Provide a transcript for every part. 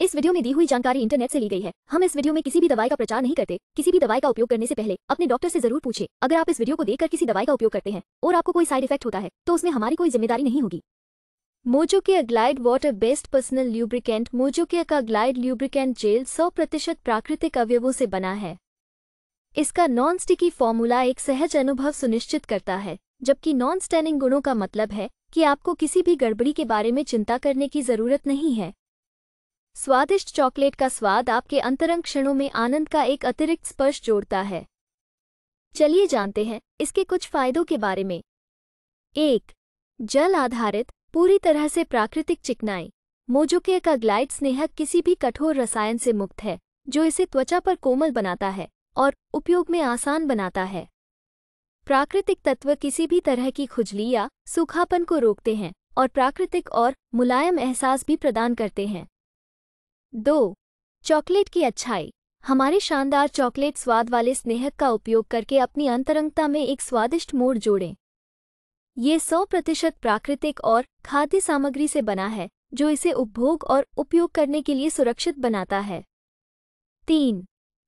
इस वीडियो में दी हुई जानकारी इंटरनेट से ली गई है हम इस वीडियो में किसी भी दवाई का प्रचार नहीं करते किसी भी दवाई का उपयोग करने से पहले अपने डॉक्टर से जरूर पूछे अगर आप इस वीडियो को देखकर किसी दवाई का उपयोग करते हैं और आपको कोई साइड इफेक्ट होता है तो उसमें हमारी कोई जिम्मेदारी नहीं होगी Mojo K glide water based personal lubricant Mojo K का ग्लाइड ल्यूब्रिकेंट जेल सौ प्रतिशत प्राकृतिक अवयवों से बना है इसका नॉन स्टिकी फॉर्मूला एक सहज अनुभव सुनिश्चित करता है जबकि नॉन स्टैनिंग गुणों का मतलब है कि आपको किसी भी गड़बड़ी के बारे में चिंता करने की जरूरत नहीं है स्वादिष्ट चॉकलेट का स्वाद आपके अंतरंग क्षणों में आनंद का एक अतिरिक्त स्पर्श जोड़ता है चलिए जानते हैं इसके कुछ फायदों के बारे में एक जल आधारित पूरी तरह से प्राकृतिक चिकनाई मोजोके का ग्लाइड स्नेहक किसी भी कठोर रसायन से मुक्त है जो इसे त्वचा पर कोमल बनाता है और उपयोग में आसान बनाता है प्राकृतिक तत्व किसी भी तरह की खुजली या सूखापन को रोकते हैं और प्राकृतिक और मुलायम एहसास भी प्रदान करते हैं दो चॉकलेट की अच्छाई हमारे शानदार चॉकलेट स्वाद वाले स्नेहक का उपयोग करके अपनी अंतरंगता में एक स्वादिष्ट मोड़ जोड़ें ये सौ प्रतिशत प्राकृतिक और खाद्य सामग्री से बना है जो इसे उपभोग और उपयोग करने के लिए सुरक्षित बनाता है तीन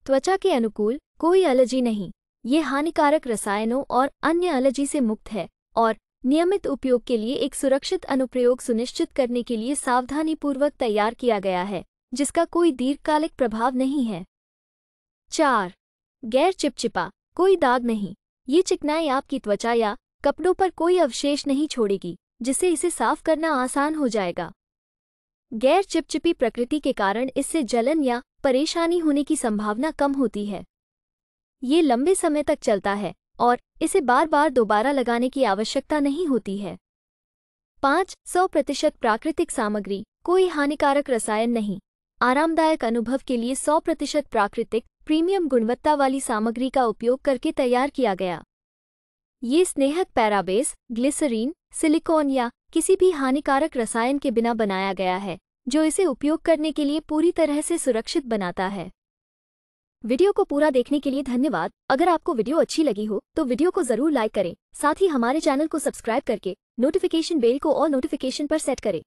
त्वचा के अनुकूल कोई एलर्जी नहीं ये हानिकारक रसायनों और अन्य एलर्जी से मुक्त है और नियमित उपयोग के लिए एक सुरक्षित अनुप्रयोग सुनिश्चित करने के लिए सावधानीपूर्वक तैयार किया गया है जिसका कोई दीर्घकालिक प्रभाव नहीं है चार गैर चिपचिपा कोई दाग नहीं ये चिकनाई आपकी त्वचा या कपड़ों पर कोई अवशेष नहीं छोड़ेगी जिससे इसे साफ करना आसान हो जाएगा गैर चिपचिपी प्रकृति के कारण इससे जलन या परेशानी होने की संभावना कम होती है ये लंबे समय तक चलता है और इसे बार बार दोबारा लगाने की आवश्यकता नहीं होती है पाँच सौ प्रतिशत प्राकृतिक सामग्री कोई हानिकारक रसायन नहीं आरामदायक अनुभव के लिए 100 प्रतिशत प्राकृतिक प्रीमियम गुणवत्ता वाली सामग्री का उपयोग करके तैयार किया गया ये स्नेहक पैराबेस ग्लिसरीन सिलिकॉन या किसी भी हानिकारक रसायन के बिना बनाया गया है जो इसे उपयोग करने के लिए पूरी तरह से सुरक्षित बनाता है वीडियो को पूरा देखने के लिए धन्यवाद अगर आपको वीडियो अच्छी लगी हो तो वीडियो को जरूर लाइक करें साथ ही हमारे चैनल को सब्सक्राइब करके नोटिफिकेशन बेल को ऑल नोटिफिकेशन पर सेट करें